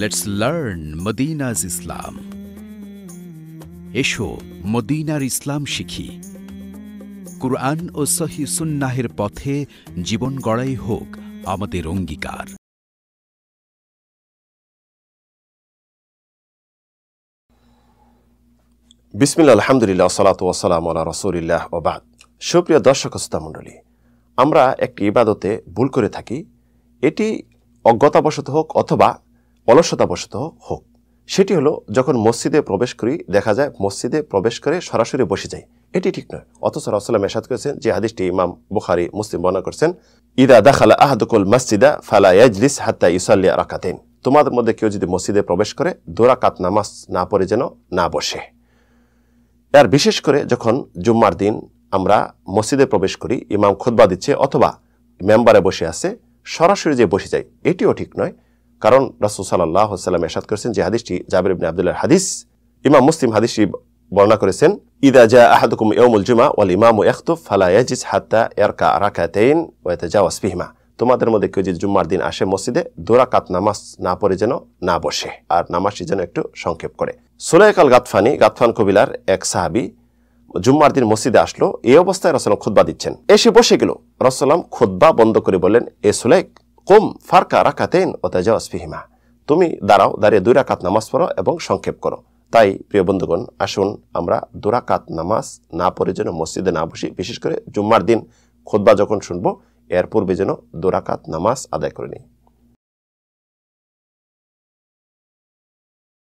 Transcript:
let's learn মদিনাজ ইসলাম এসো মদিনার ইসলাম শিখি কুরআন ও সহি সুন্নাহের পথে জীবন গড়াই হোক আমাদের অঙ্গীকার বিসমিল্লা আলহামদুলিল্লাহ সালাত ওয়াসালাম আল্লাহ রসুলিল্লাহ ওবাদ সুপ্রিয় দর্শক শ্রোতামণ্ডলী আমরা একটি ইবাদতে ভুল করে থাকি এটি অজ্ঞতাবশত হোক অথবা অলসতাবশত হোক সেটি হলো যখন মসজিদে প্রবেশ করি দেখা যায় মসজিদে প্রবেশ করে সরাসরি বসে যায় এটি ঠিক নয় অথচ রাসুল্লাহ এসাদ করেছেন যে হাদিসটি ইমাম বুখারি মুসলিম বর্ণনা করছেন ইদা দাখালা আহাদুকুল মসজিদা ফালা ইয়াজলিস হাত্তা ইসাল্লিয়া রাকাতেন তোমাদের মধ্যে কেউ যদি মসজিদে প্রবেশ করে দোরাকাত নামাজ না পড়ে যেন না বসে আর বিশেষ করে যখন জুম্মার দিন আমরা মসজিদে প্রবেশ করি ইমাম খোদবা দিচ্ছে অথবা মেম্বারে বসে আছে সরাসরি যে বসে যায় এটিও ঠিক নয় কারণ রাসুল সাল্লাহ সাল্লাম এরশাদ করেছেন যে হাদিসটি জাবির ইবনে আবদুল্লাহ হাদিস ইমাম মুসলিম হাদিসটি বর্ণনা করেছেন ইদা জা আহাদুকুম ইয়মুল জুমা ওয়াল ইমাম ইয়াখতুফ ফালা ইয়াজিজ হাত্তা ইয়ারকা রাকাতাইন ওয়া ইয়াতাজাওয়াজ ফিহিমা তোমাদের মধ্যে কেউ যদি জুম্মার দিন আসে মসজিদে দোরাকাত নামাজ না পড়ে যেন না বসে আর নামাজটি যেন একটু সংক্ষেপ করে সুলাইকাল গাতফানি গাতফান কবিলার এক সাহাবি জুম্মার দিন মসজিদে আসলো এই অবস্থায় রসলাম খুদ্া দিচ্ছেন এসে বসে গেল রসলাম খুদ্া বন্ধ করে বললেন এ সুলাইক কুম ফারকা রাকাতেন ও তেজাওয়াজ ফিহিমা তুমি দাঁড়াও দাঁড়িয়ে দুই রাকাত নামাজ পড়ো এবং সংক্ষেপ করো তাই প্রিয় বন্ধুগণ আসুন আমরা দুরাকাত নামাজ না পড়ে যেন মসজিদে না বসি বিশেষ করে জুম্মার দিন খোদ্া যখন শুনবো এর পূর্বে যেন দুরাকাত নামাজ আদায় করে নিই